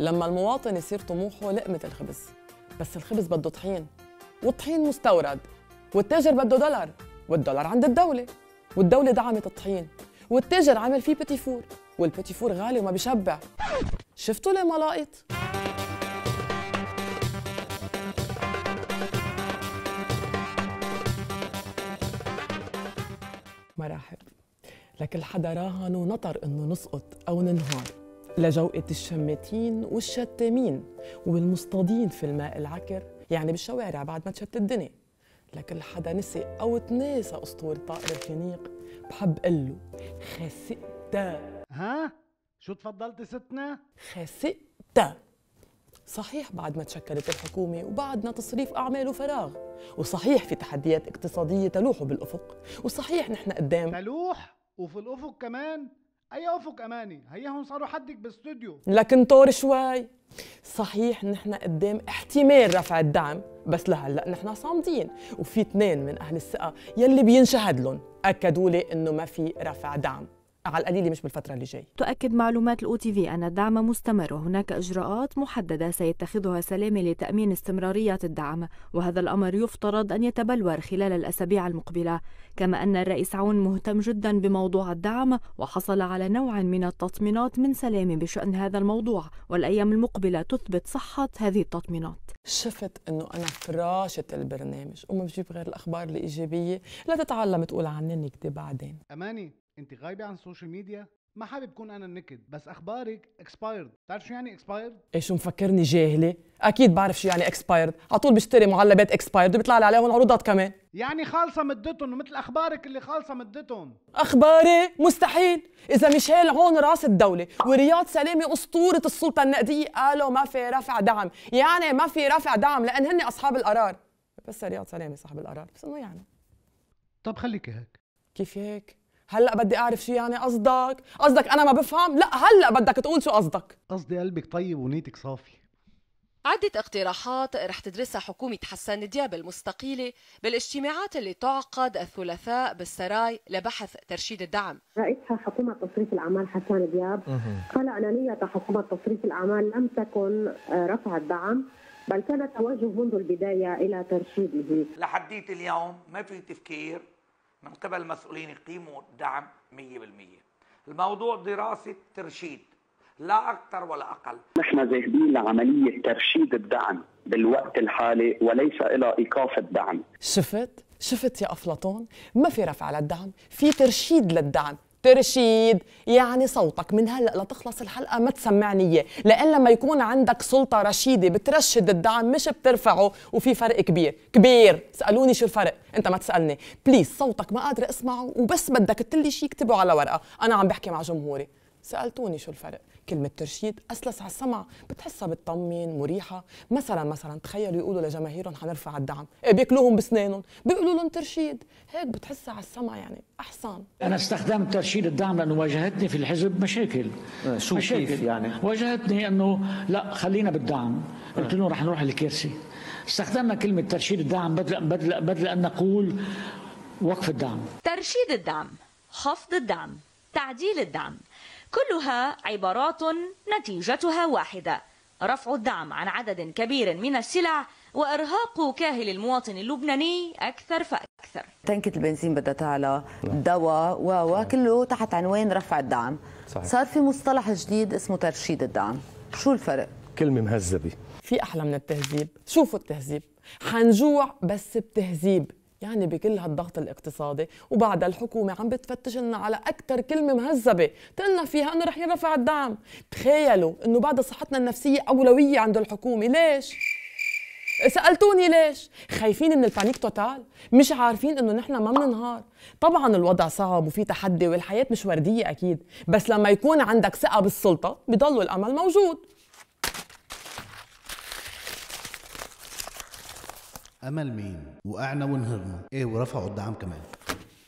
لما المواطن يصير طموحه لقمة الخبز بس الخبز بده طحين والطحين مستورد والتاجر بده دولار والدولار عند الدولة والدولة دعمت الطحين والتاجر عمل فيه بتي فور والبتي فور غالي وما بيشبع شفتوا ليه ملاقط؟ مراحل لكل حدا راهن ونطر انه نسقط او ننهار لجوقة الشماتين والشتامين والمصطادين في الماء العكر يعني بالشوارع بعد ما تشت الدنيا لكل حدا نسي أو تناسى أسطورة طائر الخنيق بحب قلو خسئتا ها؟ شو تفضلتي ستنا؟ خسئتا صحيح بعد ما تشكلت الحكومة وبعدنا تصريف أعمال وفراغ وصحيح في تحديات اقتصادية تلوح بالأفق وصحيح نحن قدام تلوح وفي الأفق كمان اي افق اماني هون صاروا حدك بالاستوديو لكن طور شوي صحيح نحن قدام احتمال رفع الدعم بس لهلا نحن صامدين وفي اثنين من اهل الثقه يلي بينشهد لهم اكدوا لي انه ما في رفع دعم على القليل مش بالفتره اللي جايه تؤكد معلومات الاو تي في ان الدعم مستمر وهناك اجراءات محدده سيتخذها سلامه لتامين استمراريه الدعم وهذا الامر يفترض ان يتبلور خلال الاسابيع المقبله كما ان الرئيس عون مهتم جدا بموضوع الدعم وحصل على نوع من التطمينات من سلامه بشان هذا الموضوع والايام المقبله تثبت صحه هذه التطمينات شفت انه انا فراشة البرنامج وما بجيب غير الاخبار الايجابيه لا تتعلم تقول عني نكتب بعدين اماني انت غايبه عن السوشيال ميديا ما حابب كون انا النكد بس اخبارك اكسبايرد بتعرف شو يعني اكسبايرد ايش مفكرني جاهله اكيد بعرف شو يعني اكسبايرد على طول بشتري معلبات اكسبايرد وبيطلع لي عليهم عروضات كمان يعني خالصه مدتهم ومثل اخبارك اللي خالصه مدتهم اخباري مستحيل اذا ميشيل هون راس الدوله ورياض سلامي اسطوره السلطه النقديه قالوا ما في رفع دعم يعني ما في رفع دعم لان هن اصحاب القرار بس رياض سلامي صاحب القرار بس انه يعني طب خليكي هيك كيف هيك هلا بدي اعرف شو يعني قصدك قصدك انا ما بفهم لا هلا بدك تقول شو قصدك قصدي قلبك طيب ونيتك صافي عدة اقتراحات رح تدرسها حكومة حسان دياب المستقيلة بالاجتماعات اللي تعقد الثلاثاء بالسراي لبحث ترشيد الدعم رئيسها حكومة تصريف الأعمال حسان دياب قال أن نية حكومة تصريف الأعمال لم تكن آه، رفع الدعم بل كان التوجه منذ البداية إلى ترشيده لحديت اليوم ما في تفكير من قبل مسؤولين يقيموا دعم 100% الموضوع دراسة ترشيد لا أكثر ولا أقل نحن ذاهبين لعملية ترشيد الدعم بالوقت الحالي وليس إلى إيقاف الدعم شفت شفت يا أفلاطون ما في رفع للدعم في ترشيد للدعم ترشيد يعني صوتك من هلا لتخلص الحلقه ما تسمعني اياه لان لما يكون عندك سلطه رشيده بترشد الدعم مش بترفعه وفي فرق كبير كبير سالوني شو الفرق انت ما تسالني بليز صوتك ما قادره اسمعه وبس بدك تلي شيء اكتبه على ورقه انا عم بحكي مع جمهوري سالتوني شو الفرق كلمة ترشيد أسلس على السمع بتحسها بتطمن مريحة مثلا مثلا تخيلوا يقولوا لجماهيرهم حنرفع الدعم إيه بياكلوهم بسنانهم بيقولوا لهم ترشيد هيك بتحسها على السمع يعني أحسن أنا استخدمت ترشيد الدعم لأنه واجهتني في الحزب مشاكل آه، شو مشاكل. كيف يعني واجهتني أنه لا خلينا بالدعم قلت لهم رح نروح الكرسي استخدمنا كلمة ترشيد الدعم بدل بدل بدل أن نقول وقف الدعم ترشيد الدعم خفض الدعم تعديل الدعم كلها عبارات نتيجتها واحدة رفع الدعم عن عدد كبير من السلع وارهاق كاهل المواطن اللبناني اكثر فاكثر تنكه البنزين بدها تعلى الدواء وكله تحت عنوان رفع الدعم صحيح. صار في مصطلح جديد اسمه ترشيد الدعم شو الفرق كلمه مهذبه في احلى من التهذيب شوفوا التهذيب حنجوع بس بتهذيب يعني بكل هالضغط الاقتصادي وبعدها الحكومة عم بتفتش لنا على أكثر كلمة مهذبة تقلنا فيها أنه رح ينرفع الدعم تخيلوا أنه بعد صحتنا النفسية أولوية عند الحكومة ليش؟ سالتوني ليش خايفين من البانيك توتال مش عارفين انه نحن ما بننهار طبعا الوضع صعب وفي تحدي والحياه مش ورديه اكيد بس لما يكون عندك ثقه بالسلطه بضل الامل موجود امل مين وقعنا ونهضنا ايه ورفعوا الدعم كمان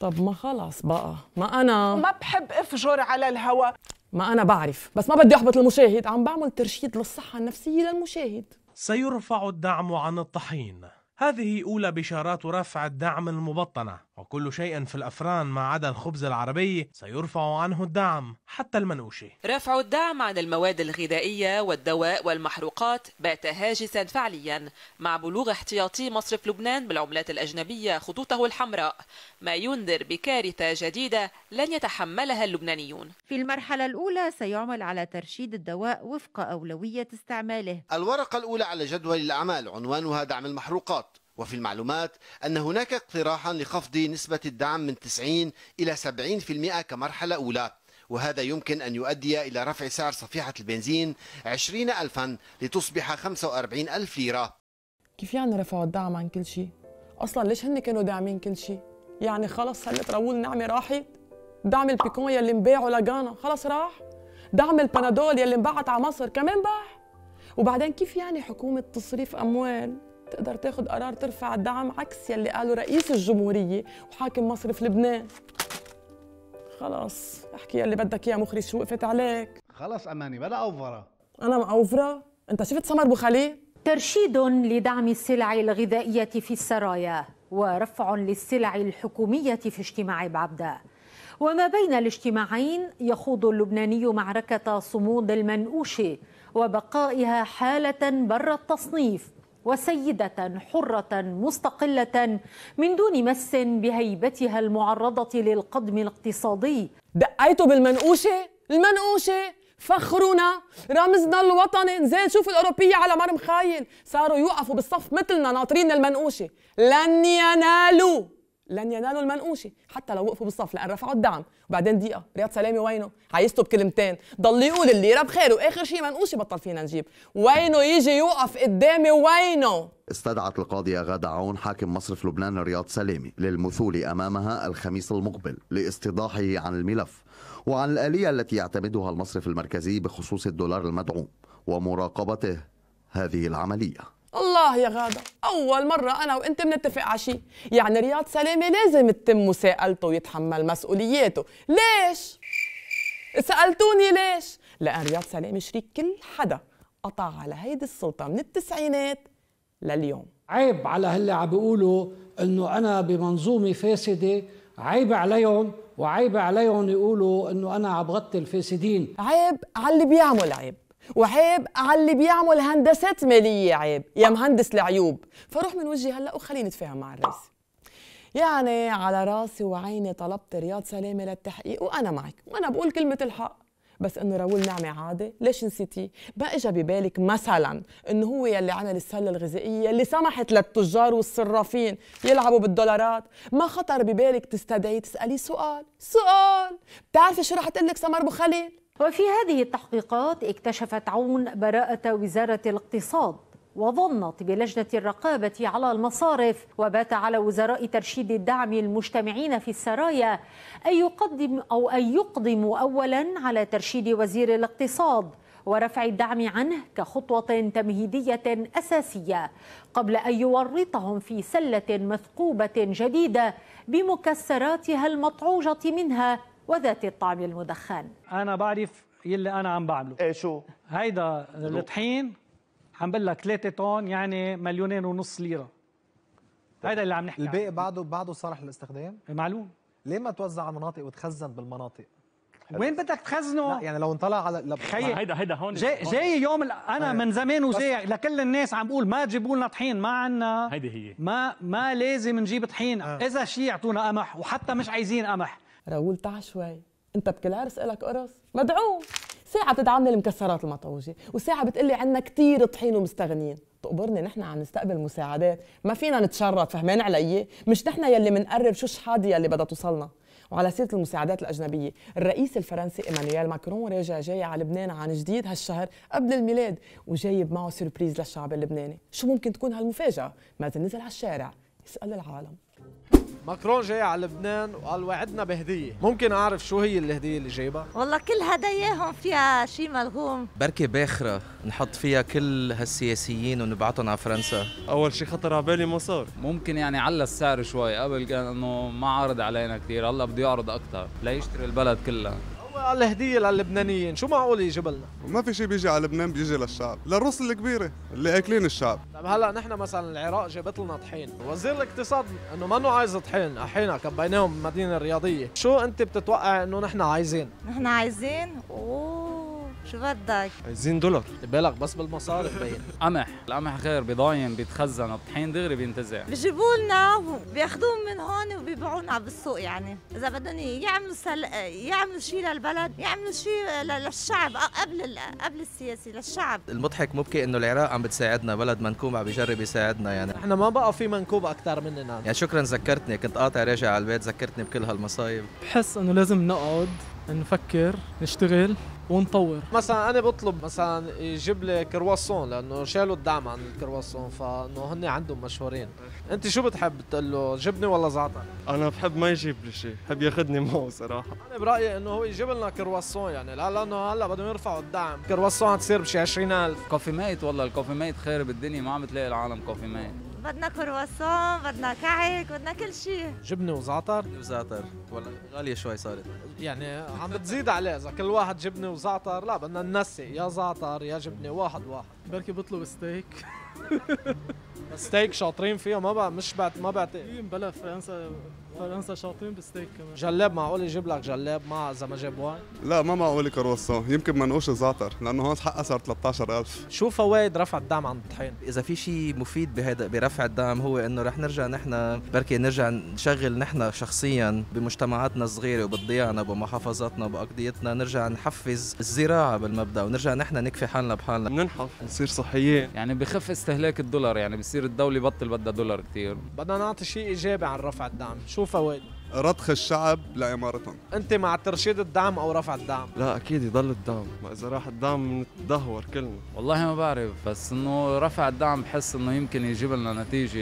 طب ما خلص بقى ما انا ما بحب افجر على الهوا ما انا بعرف بس ما بدي احبط المشاهد عم بعمل ترشيد للصحه النفسيه للمشاهد سيرفع الدعم عن الطحين هذه اولى بشارات رفع الدعم المبطنه وكل شيء في الأفران ما عدا الخبز العربي سيرفع عنه الدعم حتى المنقوشة رفع الدعم عن المواد الغذائية والدواء والمحروقات بات هاجسا فعليا مع بلوغ احتياطي مصرف لبنان بالعملات الأجنبية خطوطه الحمراء ما ينذر بكارثة جديدة لن يتحملها اللبنانيون في المرحلة الأولى سيعمل على ترشيد الدواء وفق أولوية استعماله الورقة الأولى على جدول الأعمال عنوانها دعم المحروقات وفي المعلومات أن هناك اقتراحا لخفض نسبة الدعم من 90 إلى 70% كمرحلة أولى وهذا يمكن أن يؤدي إلى رفع سعر صفيحة البنزين 20 ألفا لتصبح 45 ألف ليرة كيف يعني رفعوا الدعم عن كل شيء؟ أصلا ليش هن كانوا داعمين كل شيء؟ يعني خلص هلا تراول نعمة راحت؟ دعم البيكون يلي انباعوا لغانا خلص راح؟ دعم البنادول يلي انبعت على مصر كمان باع؟ وبعدين كيف يعني حكومة تصريف أموال تقدر تاخذ قرار ترفع الدعم عكس يلي قاله رئيس الجمهوريه وحاكم مصرف لبنان خلاص احكي يلي بدك اياه مخرج شو وقفت عليك خلاص اماني بلا اوفره انا مأوفره انت شفت سمر بوخليل ترشيد لدعم السلع الغذائيه في السرايا ورفع للسلع الحكوميه في اجتماع بعبده وما بين الاجتماعين يخوض اللبناني معركه صمود المنقوشه وبقائها حاله بر التصنيف وسيدة حرة مستقلة من دون مس بهيبتها المعرضة للقدم الاقتصادي دقيتوا بالمنقوشة؟ المنقوشة فخرونا رمزنا الوطني نزل شوف الأوروبية على مر مخايل صاروا يوقفوا بالصف مثلنا ناطرين المنقوشة لن ينالوا لن ينالوا المنقوشه حتى لو وقفوا بالصف لان رفعوا الدعم وبعدين دقيقه رياض سلامي وينه عايزته بكلمتين ضل يقول الليره بخير واخر شيء منقوشه بطل فينا نجيب وينه يجي يوقف قدامي وينه استدعت القاضية غادة عون حاكم مصرف لبنان رياض سلامي للمثول أمامها الخميس المقبل لاستيضاحه عن الملف وعن الآلية التي يعتمدها المصرف المركزي بخصوص الدولار المدعوم ومراقبته هذه العملية الله يا غادة أول مرة أنا وأنت بنتفق على شيء يعني رياض سلامة لازم تتم مساءلته ويتحمل مسؤولياته ليش؟ سألتوني ليش؟ لأن رياض سلامة شريك كل حدا قطع على هيدي السلطة من التسعينات لليوم عيب على هاللي عم بيقولوا انه انا بمنظومه فاسده عيب عليهم وعيب عليهم يقولوا انه انا عم بغطي الفاسدين عيب على اللي بيعمل عيب وعيب على اللي بيعمل هندسات ماليه عيب يا مهندس العيوب فروح من وجهي هلا وخليني نتفاهم مع الرئيس يعني على راسي وعيني طلبت رياض سلامه للتحقيق وانا معك وانا بقول كلمه الحق بس انه راول نعمه عادي ليش نسيتيه بقى اجى ببالك مثلا انه هو يلي عمل السله الغذائيه اللي سمحت للتجار والصرافين يلعبوا بالدولارات ما خطر ببالك تستدعي تسالي سؤال سؤال بتعرفي شو رح تقول لك سمر بخليل خليل وفي هذه التحقيقات اكتشفت عون براءة وزارة الاقتصاد وظنت بلجنة الرقابة على المصارف وبات على وزراء ترشيد الدعم المجتمعين في السرايا أن يقدم أو أن يقدموا أولا على ترشيد وزير الاقتصاد ورفع الدعم عنه كخطوة تمهيدية أساسية قبل أن يورطهم في سلة مثقوبة جديدة بمكسراتها المطعوجة منها وذات الطعم المدخن انا بعرف يلي انا عم بعمله ايه شو هيدا الطحين عم بقول لك 3 طن يعني مليونين ونص ليره هيدا اللي عم نحكي الباقي بعده بعده صالح للاستخدام إيه، معلوم ليه ما توزع على المناطق وتخزن بالمناطق وين بدك تخزنه؟ لا يعني لو انطلع على لب... خيي هيدا هيدا هون جاي, جاي يوم انا هيدا. آه. من زمان وجاي لكل الناس عم بقول ما تجيبوا لنا طحين ما عنا هيدي هي ما ما لازم نجيب طحين آه. اذا شيء يعطونا قمح وحتى مش عايزين قمح راول تعا شوي انت بكل عرس الك قرص مدعوم ساعة بتدعمني المكسرات المطعوجة وساعة بتقلي عنا كتير طحين ومستغنيين تقبرني نحن عم نستقبل مساعدات ما فينا نتشرط فهمان علي مش نحن يلي منقرب شو شحاضي يلي بدها توصلنا وعلى سيرة المساعدات الأجنبية الرئيس الفرنسي إيمانويل ماكرون راجع جاي على لبنان عن جديد هالشهر قبل الميلاد وجايب معه سيربريز للشعب اللبناني شو ممكن تكون هالمفاجأة ما تنزل على الشارع يسأل العالم ماكرون جاي على لبنان وقال وعدنا بهديه ممكن اعرف شو هي الهديه اللي جايبها والله كل هداياهم فيها شيء ملغوم بركي باخره نحط فيها كل هالسياسيين ونبعتهم على فرنسا اول شيء خطر على بالي مصر ممكن يعني على السعر شوي قبل كان انه ما عارض علينا كثير هلا بده يعرض اكثر ليشتري البلد كلها على الهديه للبنانيين شو معقول يجيب لنا ما في شيء بيجي على لبنان بيجي للشعب للروس الكبيره اللي اكلين الشعب طيب هلا نحن مثلا العراق جابت لنا طحين وزير الاقتصاد انه ما عايز طحين احينا كبيناهم بالمدينه الرياضيه شو انت بتتوقع انه نحن عايزين نحن عايزين أوه. شو بدك؟ عايزين دولار بالك بس بالمصارف بين قمح القمح غير بضاين بيتخزن الطحين دغري بينتزع بجيبوا لنا بياخذوه من هون وبيبيعونا بالسوق يعني اذا بدهم يعملوا سل... يعملوا شيء للبلد يعملوا شيء للشعب قبل ال... قبل السياسي للشعب المضحك مبكي انه العراق عم بتساعدنا بلد منكوب عم بيجرب يساعدنا يعني احنا ما بقى في منكوب اكثر مننا يعني شكرا ذكرتني كنت قاطع راجع على البيت ذكرتني بكل هالمصايب بحس انه لازم نقعد نفكر نشتغل ونطور مثلا انا بطلب مثلا يجيب لي كرواسون لانه شالوا الدعم عن الكرواسون فانه هن عندهم مشهورين انت شو بتحب تقول له جبنه ولا زعتر انا بحب ما يجيب لي شيء بحب ياخذني معه صراحه انا برايي انه هو يجيب لنا كرواسون يعني لانه هلا بدهم يرفعوا الدعم كرواسون تصير بشي 20000 كوفي ميت والله الكوفي ميت خارب الدنيا ما عم بتلاقي العالم كوفي ميت بدنا كرواسون بدنا كعك بدنا كل شيء جبنه وزعتر وزعتر ولا غاليه شوي صارت يعني عم بتزيد عليه اذا كل واحد جبنه وزعتر لا بدنا ننسي يا زعتر يا جبنه واحد واحد بركي بطلب ستيك ستيك شاطرين فيها ما بقى مش بعت ما بعتقد بلا فرنسا فرنسا شاطرين بالستيك كمان جلاب معقول يجيب لك جلاب مع اذا ما جاب واي؟ لا ما معقول كروسو يمكن منقوش زعتر لانه هون حقها صار 13000 شو فوائد رفع الدعم عند الطحين؟ اذا في شيء مفيد بهذا برفع الدعم هو انه رح نرجع نحن بركي نرجع نشغل نحن شخصيا بمجتمعاتنا الصغيره وبضياعنا بمحافظاتنا وباقضيتنا نرجع نحفز الزراعه بالمبدا ونرجع نحن نكفي حالنا بحالنا ننحف نصير صحيين يعني بخف استهلاك الدولار يعني بصير الدوله بطل بدها دولار كثير بدنا نعطي شيء ايجابي عن رفع الدعم شو فوائد رضخ الشعب لامارتهم انت مع ترشيد الدعم او رفع الدعم لا اكيد يضل الدعم ما اذا راح الدعم نتدهور كلنا والله ما بعرف بس انه رفع الدعم بحس انه يمكن يجيب لنا نتيجه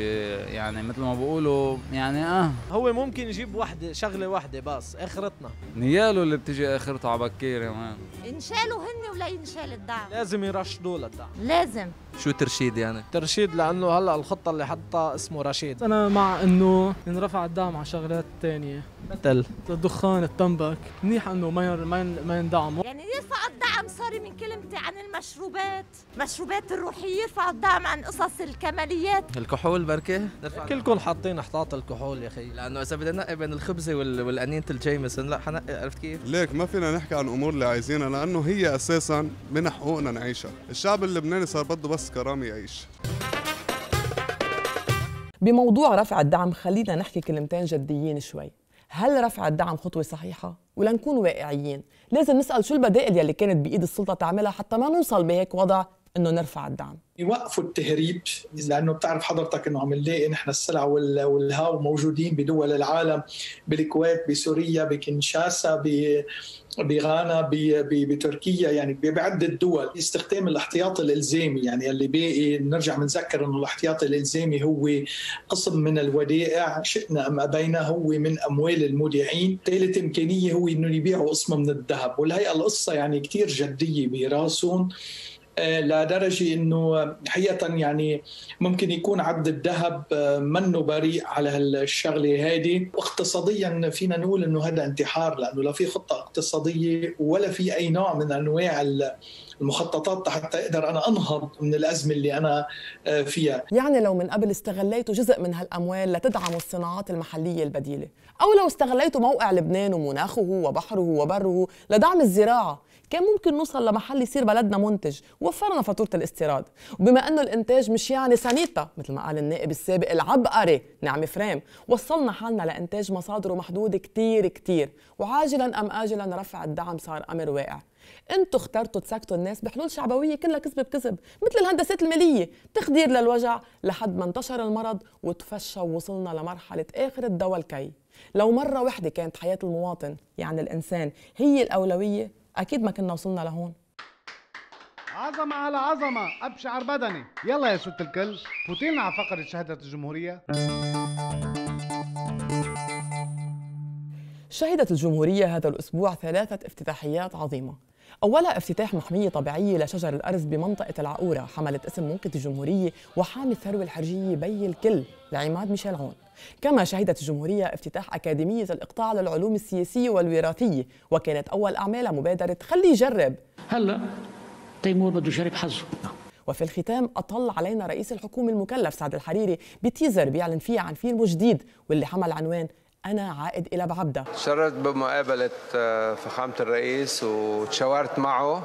يعني مثل ما بقولوا يعني اه هو ممكن يجيب وحده شغله وحده بس اخرتنا نياله اللي بتجي اخرته على بكير يا مان انشالوا هن ولا ينشال الدعم لازم يرشدوا للدعم لازم شو ترشيد يعني؟ ترشيد لانه هلا الخطه اللي حطها اسمه رشيد انا مع انه ينرفع الدعم على شغلات تانية. ثانيه مثل الدخان التمبك منيح انه ما ما ما يندعموا يعني يرفع الدعم صار من كلمتي عن المشروبات مشروبات الروحيه يرفع الدعم عن قصص الكماليات الكحول بركه كلكم حاطين احتياط الكحول يا اخي لانه اذا بدنا نقي بين الخبزه والانينه الجيمسون لا حنقي عرفت كيف ليك ما فينا نحكي عن امور اللي عايزينها لانه هي اساسا من حقوقنا نعيشها الشعب اللبناني صار بده بس كرامه يعيش بموضوع رفع الدعم خلينا نحكي كلمتين جديين شوي هل رفع الدعم خطوة صحيحة؟ ولنكون واقعيين لازم نسأل شو البدائل يلي كانت بإيد السلطة تعملها حتى ما نوصل بهيك وضع انه نرفع الدعم يوقفوا التهريب لانه بتعرف حضرتك انه عم نلاقي نحن السلع والهاو موجودين بدول العالم بالكويت بسوريا بكنشاسا بغانا بتركيا يعني بعده دول استخدام الاحتياط الالزامي يعني اللي باقي بنرجع بنذكر انه الاحتياط الالزامي هو قسم من الودائع شئنا ام ابينا هو من اموال المودعين ثالث امكانيه هو انه يبيعوا قسم من الذهب والهيئه القصه يعني كثير جديه براسهم آه، لدرجه انه حقيقه يعني ممكن يكون عبد الذهب آه، منه بريء على هالشغله هيدي واقتصاديا فينا نقول انه هذا انتحار لانه لا في خطه اقتصاديه ولا في اي نوع من انواع المخططات حتى اقدر انا انهض من الازمه اللي انا آه، فيها يعني لو من قبل استغليتوا جزء من هالاموال لتدعموا الصناعات المحليه البديله او لو استغليتوا موقع لبنان ومناخه وبحره وبره لدعم الزراعه كان ممكن نوصل لمحل يصير بلدنا منتج ووفرنا فاتورة الاستيراد وبما أنه الإنتاج مش يعني سانيتا مثل ما قال النائب السابق العبقري نعم فريم وصلنا حالنا لإنتاج مصادره محدودة كتير كتير وعاجلا أم آجلا رفع الدعم صار أمر واقع انتو اخترتوا تسكتوا الناس بحلول شعبويه كلها كذب بكذب مثل الهندسات الماليه تخدير للوجع لحد ما انتشر المرض وتفشى ووصلنا لمرحله اخر الدواء الكي لو مره وحده كانت حياه المواطن يعني الانسان هي الاولويه اكيد ما كنا وصلنا لهون عظمة على عظمة أبشع بدني يلا يا ست الكل فوتينا على فقرة شهادة الجمهورية شهدت الجمهورية هذا الأسبوع ثلاثة افتتاحيات عظيمة أولها افتتاح محمية طبيعية لشجر الأرز بمنطقة العقورة حملت اسم منقذ الجمهورية وحامي الثروة الحرجية بي الكل لعماد ميشيل عون كما شهدت الجمهورية افتتاح أكاديمية الإقطاع للعلوم السياسية والوراثية وكانت أول أعمالها مبادرة خلي يجرب هلا تيمور بده يجرب حظه نعم. وفي الختام أطل علينا رئيس الحكومة المكلف سعد الحريري بتيزر بيعلن فيه عن فيلم جديد واللي حمل عنوان أنا عائد إلى بعبدة شرفت بمقابلة آه، فخامة الرئيس وتشاورت معه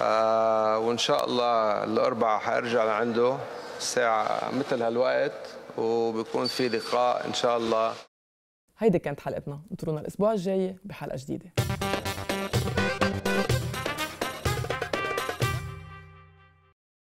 آه، وإن شاء الله الأربعاء حأرجع لعنده الساعة مثل هالوقت وبكون في لقاء إن شاء الله هيدي كانت حلقتنا انطرونا الأسبوع الجاي بحلقة جديدة